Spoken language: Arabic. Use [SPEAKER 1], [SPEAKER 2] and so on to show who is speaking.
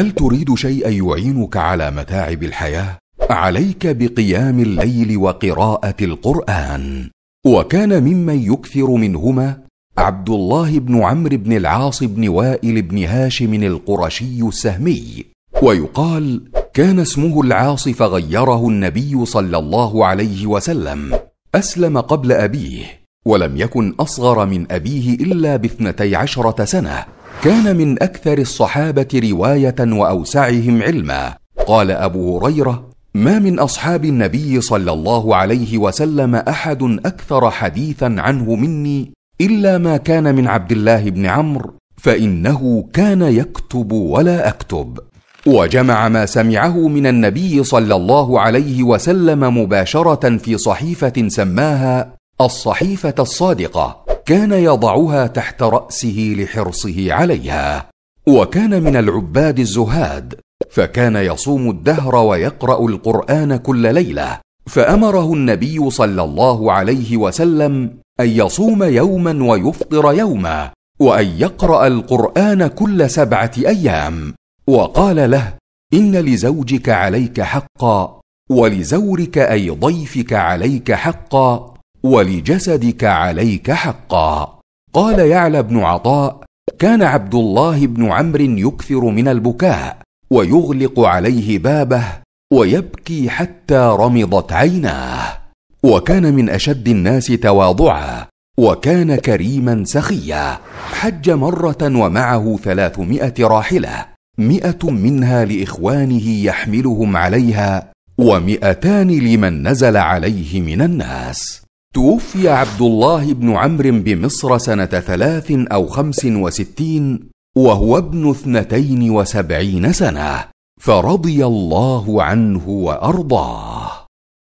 [SPEAKER 1] هل تريد شيئا يعينك على متاعب الحياه عليك بقيام الليل وقراءه القران وكان ممن يكثر منهما عبد الله بن عمرو بن العاص بن وائل بن هاشم القرشي السهمي ويقال كان اسمه العاص فغيره النبي صلى الله عليه وسلم اسلم قبل ابيه ولم يكن اصغر من ابيه الا باثنتي عشره سنه كان من اكثر الصحابه روايه واوسعهم علما قال ابو هريره ما من اصحاب النبي صلى الله عليه وسلم احد اكثر حديثا عنه مني الا ما كان من عبد الله بن عمرو فانه كان يكتب ولا اكتب وجمع ما سمعه من النبي صلى الله عليه وسلم مباشره في صحيفه سماها الصحيفه الصادقه كان يضعها تحت راسه لحرصه عليها وكان من العباد الزهاد فكان يصوم الدهر ويقرا القران كل ليله فامره النبي صلى الله عليه وسلم ان يصوم يوما ويفطر يوما وان يقرا القران كل سبعه ايام وقال له ان لزوجك عليك حقا ولزورك اي ضيفك عليك حقا ولجسدك عليك حقا قال يعلى بن عطاء كان عبد الله بن عمرو يكثر من البكاء ويغلق عليه بابه ويبكي حتى رمضت عيناه وكان من اشد الناس تواضعا وكان كريما سخيا حج مره ومعه ثلاثمائه راحله مئه منها لاخوانه يحملهم عليها ومئتان لمن نزل عليه من الناس توفي عبد الله بن عمرو بمصر سنة ثلاث أو خمس وستين وهو ابن اثنتين وسبعين سنة فرضي الله عنه وأرضاه